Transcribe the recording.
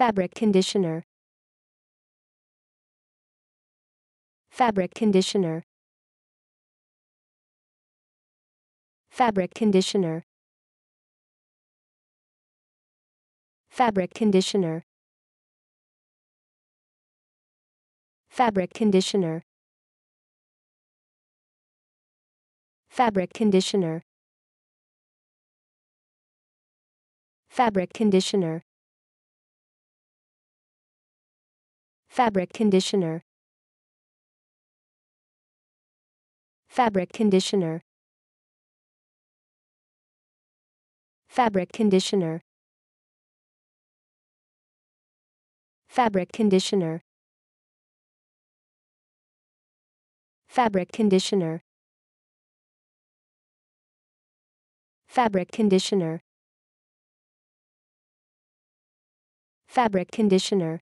Fabric conditioner. Fabric conditioner. Fabric conditioner. Fabric conditioner. Fabric conditioner. Fabric conditioner. Fabric conditioner. Fabric conditioner. Fabric conditioner. Fabric conditioner. Fabric conditioner. Fabric conditioner. Fabric conditioner. Fabric conditioner.